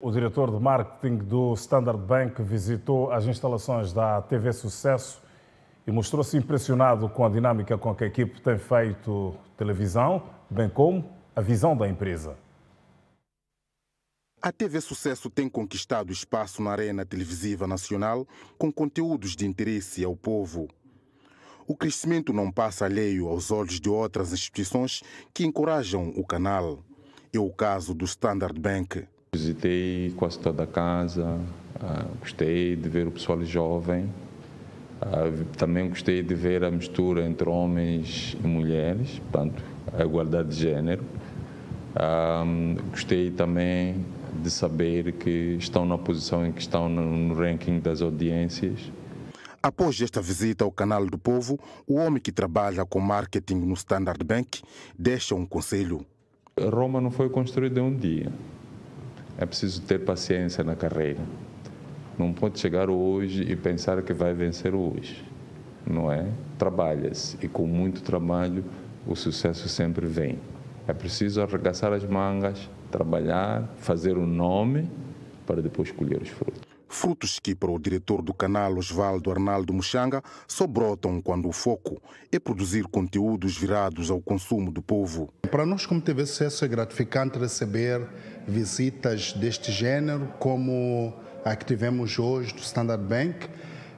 O diretor de marketing do Standard Bank visitou as instalações da TV Sucesso e mostrou-se impressionado com a dinâmica com que a equipe tem feito televisão, bem como a visão da empresa. A TV Sucesso tem conquistado espaço na arena televisiva nacional com conteúdos de interesse ao povo. O crescimento não passa alheio aos olhos de outras instituições que encorajam o canal. É o caso do Standard Bank. Visitei quase toda a casa, ah, gostei de ver o pessoal jovem, ah, também gostei de ver a mistura entre homens e mulheres, portanto, a igualdade de género. Ah, gostei também de saber que estão na posição em que estão no ranking das audiências. Após esta visita ao Canal do Povo, o homem que trabalha com marketing no Standard Bank deixa um conselho. Roma não foi construída em um dia. É preciso ter paciência na carreira. Não pode chegar hoje e pensar que vai vencer hoje, não é? Trabalha-se e com muito trabalho o sucesso sempre vem. É preciso arregaçar as mangas, trabalhar, fazer o um nome para depois colher os frutos. Frutos que, para o diretor do canal Osvaldo Arnaldo Muxanga, só brotam quando o foco é produzir conteúdos virados ao consumo do povo. Para nós, como TV Sucesso, é gratificante receber visitas deste gênero, como a que tivemos hoje do Standard Bank.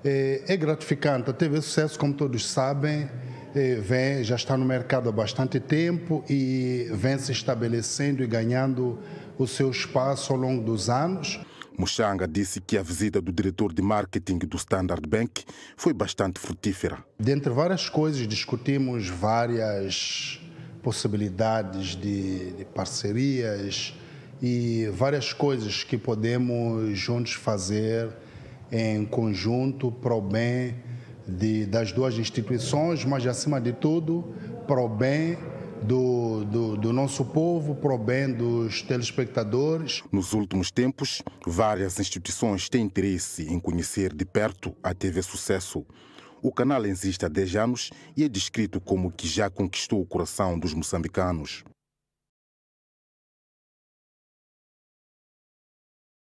É, é gratificante. A TV Sucesso, como todos sabem, é, vem, já está no mercado há bastante tempo e vem se estabelecendo e ganhando o seu espaço ao longo dos anos. Mushanga disse que a visita do diretor de marketing do Standard Bank foi bastante frutífera. Dentre várias coisas, discutimos várias possibilidades de, de parcerias e várias coisas que podemos juntos fazer em conjunto para o bem de, das duas instituições, mas acima de tudo, para o bem do, do, do, nosso povo, para o bem dos telespectadores. Nos últimos tempos, várias instituições têm interesse em conhecer de perto a TV Sucesso. O canal existe há 10 anos e é descrito como que já conquistou o coração dos moçambicanos.